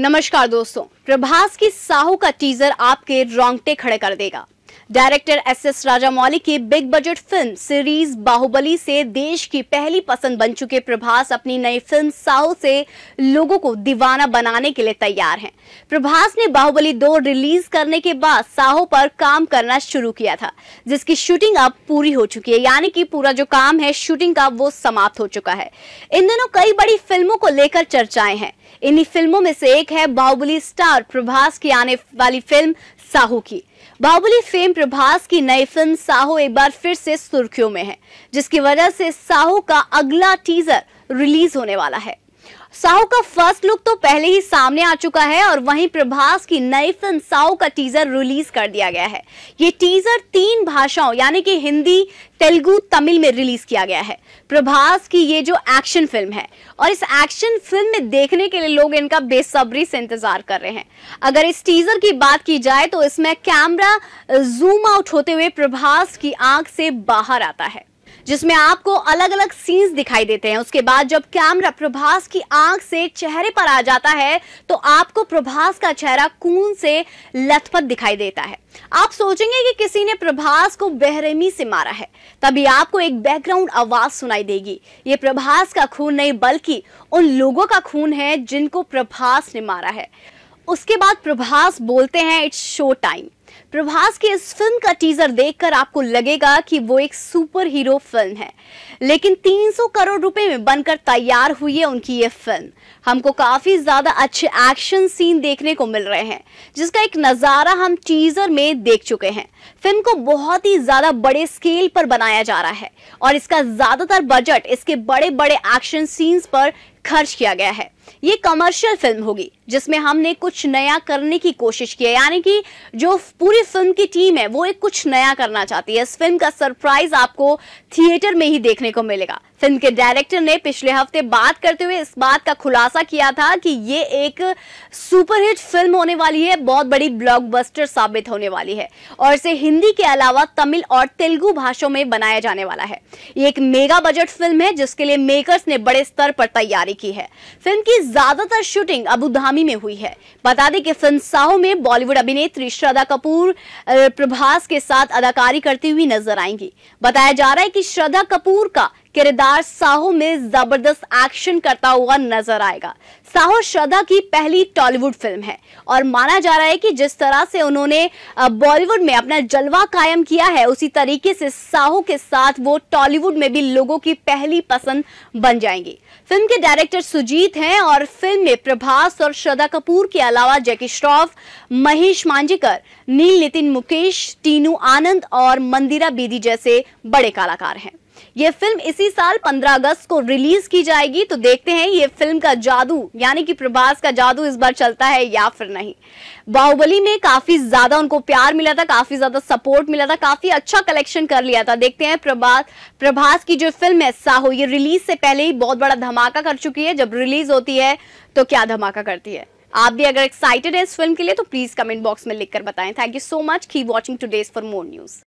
नमस्कार दोस्तों प्रभास की साहू का टीजर आपके रोंगटे खड़े कर देगा डायरेक्टर एस एस मौलिक की big budget film series Baahubali से देश की पहली पसंद बन चुके प्रभास अपनी नई फिल्म साहू से लोगों को दीवाना बनाने के लिए तैयार हैं। प्रभास ने बाहुबली दो रिलीज करने के बाद साहू पर काम करना शुरू किया था जिसकी शूटिंग अब पूरी हो चुकी है यानी कि पूरा जो काम है शूटिंग का वो समाप्त हो चुका है इन दिनों कई बड़ी फिल्मों को लेकर चर्चाएं हैं इन्हीं फिल्मों में से एक है बाहुबली स्टार प्रभास की आने वाली फिल्म साहू की बाहुबली फेम प्रभास की नई फिल्म साहू एक बार फिर से सुर्खियों में है जिसकी वजह से साहू का अगला टीजर रिलीज होने वाला है साहू का फर्स्ट लुक तो पहले ही सामने आ चुका है और वहीं प्रभास की नई फिल्म साहू का टीजर रिलीज कर दिया गया है ये टीजर तीन भाषाओं यानी कि हिंदी तेलुगु तमिल में रिलीज किया गया है प्रभास की ये जो एक्शन फिल्म है और इस एक्शन फिल्म में देखने के लिए लोग इनका बेसब्री से इंतजार कर रहे हैं अगर इस टीजर की बात की जाए तो इसमें कैमरा जूम आउट होते हुए प्रभास की आंख से बाहर आता है जिसमें आपको अलग अलग सीन्स दिखाई देते हैं उसके बाद जब कैमरा प्रभास की आंख से चेहरे पर आ जाता है तो आपको प्रभास का चेहरा खून से लथपथ दिखाई देता है आप सोचेंगे कि किसी ने प्रभास को बेहरमी से मारा है तभी आपको एक बैकग्राउंड आवाज सुनाई देगी ये प्रभास का खून नहीं बल्कि उन लोगों का खून है जिनको प्रभास ने मारा है उसके बाद प्रभास बोलते हैं इट्स शो टाइम प्रभास की इस फिल्म का टीजर देखकर आपको लगेगा कि वो एक सुपर हीरो फिल्म है लेकिन 300 करोड़ रुपए में बनकर तैयार हुई है उनकी ये फिल्म हमको काफी ज्यादा अच्छे एक्शन सीन देखने को मिल रहे हैं जिसका एक नज़ारा हम टीजर में देख चुके हैं फिल्म को बहुत ही ज्यादा बड़े स्केल पर बनाया जा रहा है और इसका ज्यादातर बजट इसके बड़े बड़े एक्शन सीन्स पर खर्च किया गया है ये कमर्शियल फिल्म होगी जिसमें हमने कुछ नया करने की कोशिश की है यानी कि जो पूरी फिल्म की टीम है वो एक कुछ नया करना चाहती है इस फिल्म का सरप्राइज आपको थिएटर में ही देखने को मिलेगा फिल्म के डायरेक्टर ने पिछले हफ्ते बात करते हुए इस बात का खुलासा किया था कि ये एक सुपरहिट फिल्म होने वाली है बहुत बड़ी ब्लॉकबस्टर साबित होने वाली है और इसे हिंदी के अलावा तमिल और तेलुगु भाषाओं में बनाया जाने वाला है ये एक मेगा बजट फिल्म है जिसके लिए मेकर्स ने बड़े स्तर पर तैयारी की है फिल्म की ज्यादातर शूटिंग अबुधामी में हुई है बता दें कि फिल्म साहो में बॉलीवुड अभिनेत्री श्रद्धा कपूर प्रभास के साथ अदाकारी करती हुई नजर आएंगी बताया जा रहा है कि श्रद्धा कपूर का किरदार साहू में जबरदस्त एक्शन करता हुआ नजर आएगा साहू श्रद्धा की पहली टॉलीवुड फिल्म है और माना जा रहा है कि जिस तरह से उन्होंने बॉलीवुड में अपना जलवा कायम किया है उसी तरीके से साहू के साथ वो टॉलीवुड में भी लोगों की पहली पसंद बन जाएंगी फिल्म के डायरेक्टर सुजीत हैं और फिल्म में प्रभास और श्रद्धा कपूर के अलावा जैकी श्रॉफ महेश मांझीकर नील नितिन मुकेश टीनू आनंद और मंदिरा बेदी जैसे बड़े कलाकार हैं ये फिल्म इसी साल 15 अगस्त को रिलीज की जाएगी तो देखते हैं ये फिल्म का जादू यानी कि प्रभास का जादू इस बार चलता है या फिर नहीं बाहुबली में काफी ज्यादा उनको प्यार मिला था काफी ज्यादा सपोर्ट मिला था काफी अच्छा कलेक्शन कर लिया था देखते हैं प्रभास प्रभास की जो फिल्म है साहो ये रिलीज से पहले ही बहुत बड़ा धमाका कर चुकी है जब रिलीज होती है तो क्या धमाका करती है आप भी अगर एक्साइटेड है इस फिल्म के लिए तो प्लीज कमेंट बॉक्स में लिखकर बताएं थैंक यू सो मच की watching today's for more news